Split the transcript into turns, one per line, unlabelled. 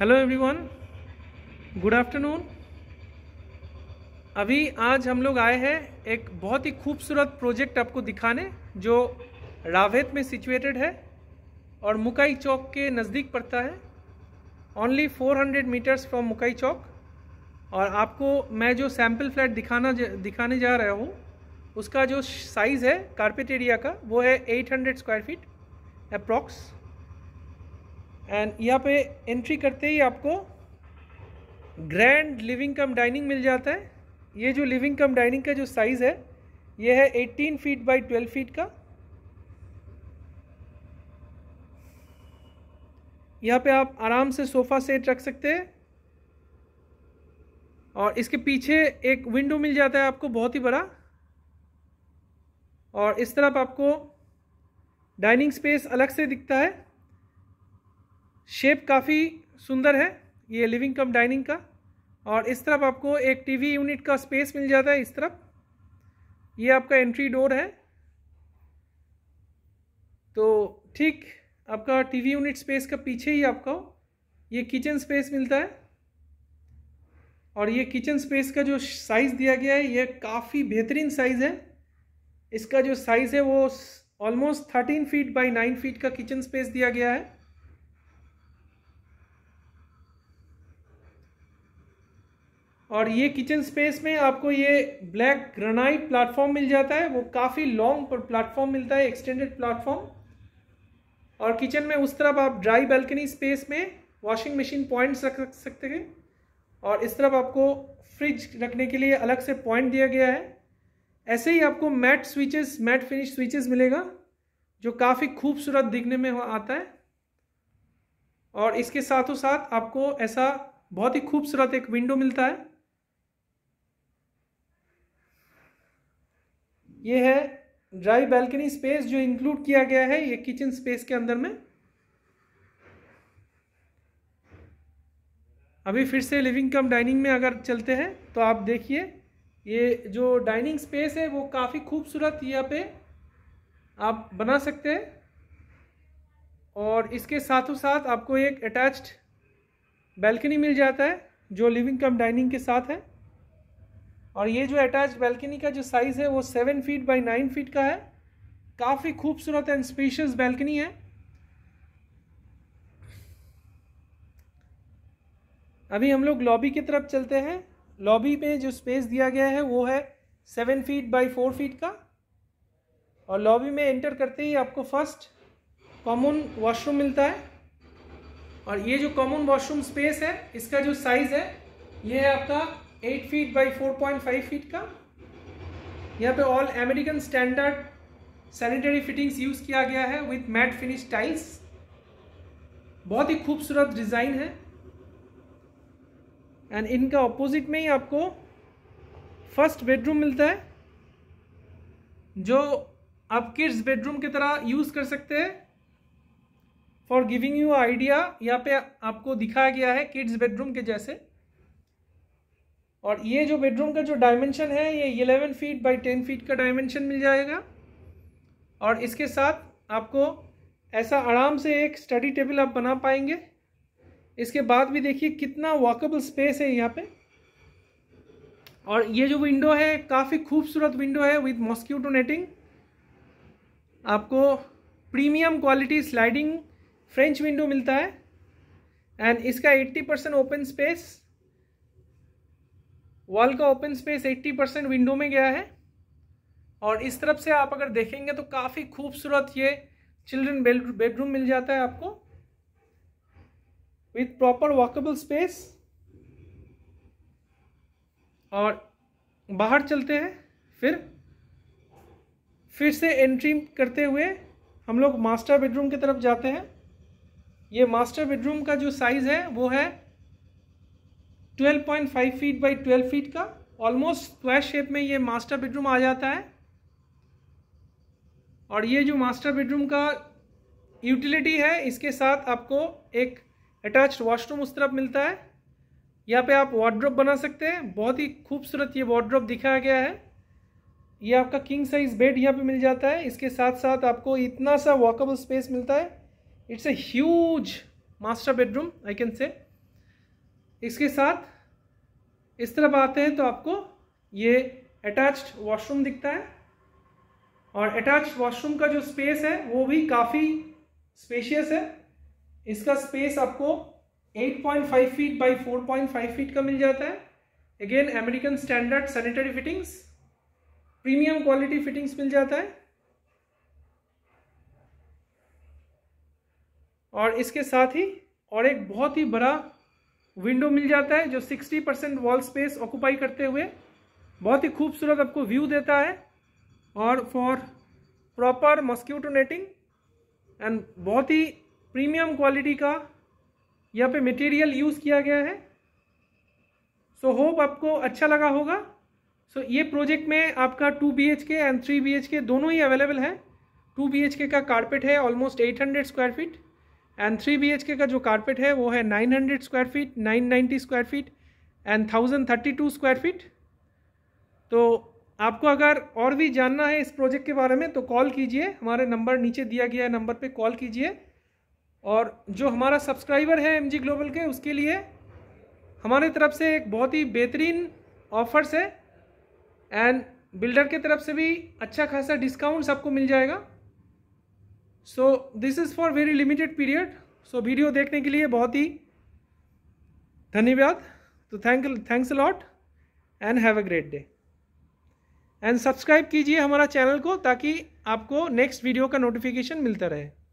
hello everyone good afternoon अभी आज हम लोग आए हैं एक बहुत ही खूबसूरत प्रोजेक्ट आपको दिखाने जो रावेत में सिचुएटेड है और मुकाई चौक के नज़दीक पड़ता है only 400 meters from Mukai Chowk और आपको मैं जो सैम्पल फ्लैट दिखाना दिखाने जा रहा हूँ उसका जो साइज़ है कारपेट एरिया का वो है 800 स्क्वायर फीट अप्रॉक्स एंड यहाँ पे एंट्री करते ही आपको ग्रैंड लिविंग कम डाइनिंग मिल जाता है ये जो लिविंग कम डाइनिंग का जो साइज़ है ये है 18 फीट बाई 12 फीट का यहाँ पे आप आराम से सोफ़ा सेट रख सकते हैं और इसके पीछे एक विंडो मिल जाता है आपको बहुत ही बड़ा और इस तरफ आपको डाइनिंग स्पेस अलग से दिखता है शेप काफ़ी सुंदर है ये लिविंग कम डाइनिंग का और इस तरफ आपको एक टीवी यूनिट का स्पेस मिल जाता है इस तरफ ये आपका एंट्री डोर है तो ठीक आपका टीवी यूनिट स्पेस का पीछे ही आपको ये किचन स्पेस मिलता है और ये किचन स्पेस का जो साइज़ दिया गया है ये काफ़ी बेहतरीन साइज़ है इसका जो साइज़ है वो almost thirteen feet by nine feet का किचन स्पेस दिया गया है और ये किचन स्पेस में आपको ये ब्लैक ग्रेनाइट प्लेटफॉर्म मिल जाता है वो काफ़ी लॉन्ग पर प्लेटफॉर्म मिलता है एक्सटेंडेड प्लेटफॉर्म और किचन में उस तरफ आप ड्राई बैल्कनी स्पेस में वॉशिंग मशीन पॉइंट्स रख सकते हैं और इस तरफ आपको फ्रिज रखने के लिए अलग से पॉइंट दिया गया है ऐसे ही आपको matt switches matt finish switches मिलेगा जो काफ़ी खूबसूरत दिखने में आता है और इसके साथों साथ आपको ऐसा बहुत ही खूबसूरत एक विंडो मिलता है ये है ड्राई बैल्कनी स्पेस जो इंक्लूड किया गया है ये किचन स्पेस के अंदर में अभी फिर से लिविंग कम डाइनिंग में अगर चलते हैं तो आप देखिए ये जो डाइनिंग स्पेस है वो काफ़ी खूबसूरत यहाँ पे आप बना सकते हैं और इसके साथों साथ आपको एक अटैच्ड बैल्कनी मिल जाता है जो लिविंग कम डाइनिंग के साथ है और ये जो अटैच बैल्कनी का जो साइज़ है वो seven feet by nine feet का है काफ़ी खूबसूरत एंड स्पेशियस बैल्कनी है अभी हम लोग लॉबी की तरफ चलते हैं लॉबी में जो स्पेस दिया गया है वो है seven feet by four feet का और लॉबी में एंटर करते ही आपको फर्स्ट कॉमन वॉशरूम मिलता है और ये जो कॉमन वॉशरूम स्पेस है इसका जो साइज़ है ये है आपका eight feet by four point five feet का यहाँ पे all American standard sanitary fittings use किया गया है विथ मैट फिनिश टाइल्स बहुत ही खूबसूरत डिज़ाइन है एंड इनका ऑपोजिट में ही आपको फर्स्ट बेडरूम मिलता है जो आप किड्स बेडरूम की तरह यूज़ कर सकते हैं फॉर गिविंग यू आइडिया यहाँ पे आपको दिखाया गया है किड्स बेडरूम के जैसे और ये जो बेडरूम का जो डायमेंशन है ये 11 फीट बाई 10 फीट का डायमेंशन मिल जाएगा और इसके साथ आपको ऐसा आराम से एक स्टडी टेबल आप बना पाएंगे इसके बाद भी देखिए कितना वॉकेबल स्पेस है यहाँ पे और ये जो विंडो है काफ़ी खूबसूरत विंडो है विद मॉस्क्यूटो नेटिंग आपको premium quality sliding French window मिलता है एंड इसका 80 परसेंट ओपन स्पेस वॉल का ओपन स्पेस 80 परसेंट विंडो में गया है और इस तरफ से आप अगर देखेंगे तो काफ़ी खूबसूरत ये चिल्ड्रन बेडरूम मिल जाता है आपको विथ प्रॉपर वॉकेबल स्पेस और बाहर चलते हैं फिर फिर से एंट्री करते हुए हम लोग मास्टर बेडरूम की तरफ जाते हैं ये मास्टर बेडरूम का जो साइज़ है वो है 12.5 फीट बाई 12 फीट का ऑलमोस्ट स्क्वायर शेप में ये मास्टर बेडरूम आ जाता है और ये जो मास्टर बेडरूम का यूटिलिटी है इसके साथ आपको एक अटैच्ड वॉशरूम उस तरफ मिलता है यहाँ पे आप वार्ड्रॉप बना सकते हैं बहुत ही खूबसूरत ये वार्ड्रॉप दिखाया गया है ये आपका किंग साइज बेड यहाँ पे मिल जाता है इसके साथ साथ आपको इतना सा वॉकेबल स्पेस मिलता है it's a huge master bedroom I can say इसके साथ इस तरफ आते हैं तो आपको ये अटैच्ड वॉशरूम दिखता है और अटैच्ड वॉशरूम का जो स्पेस है वो भी काफ़ी स्पेशियस है इसका स्पेस आपको 8.5 फीट बाई 4.5 फीट का मिल जाता है again American standard sanitary fittings premium quality fittings मिल जाता है और इसके साथ ही और एक बहुत ही बड़ा विंडो मिल जाता है जो 60 परसेंट वॉल स्पेस ऑक्यूपाई करते हुए बहुत ही खूबसूरत आपको व्यू देता है और for proper mosquito netting and बहुत ही प्रीमियम क्वालिटी का यहाँ पे मटेरियल यूज़ किया गया है सो so, होप आपको अच्छा लगा होगा सो so, ये प्रोजेक्ट में आपका two B H K and three B H K दोनों ही अवेलेबल है टू बी एच के का कारपेट है almost eight hundred square feet and three B का जो कारपेट है वो है nine hundred square feet nine ninety square feet and thousand thirty two square feet तो आपको अगर और भी जानना है इस प्रोजेक्ट के बारे में तो कॉल कीजिए हमारे नंबर नीचे दिया गया है नंबर पे कॉल कीजिए और जो हमारा सब्सक्राइबर है एमजी ग्लोबल के उसके लिए हमारे तरफ से एक बहुत ही बेहतरीन ऑफर्स है एंड बिल्डर के तरफ से भी अच्छा खासा डिस्काउंट सबको मिल जाएगा so this is for very limited period so video देखने के लिए बहुत ही धन्यवाद तो thank thanks lot and have a great day and subscribe कीजिए हमारा चैनल को ताकि आपको नेक्स्ट वीडियो का नोटिफिकेशन मिलता रहे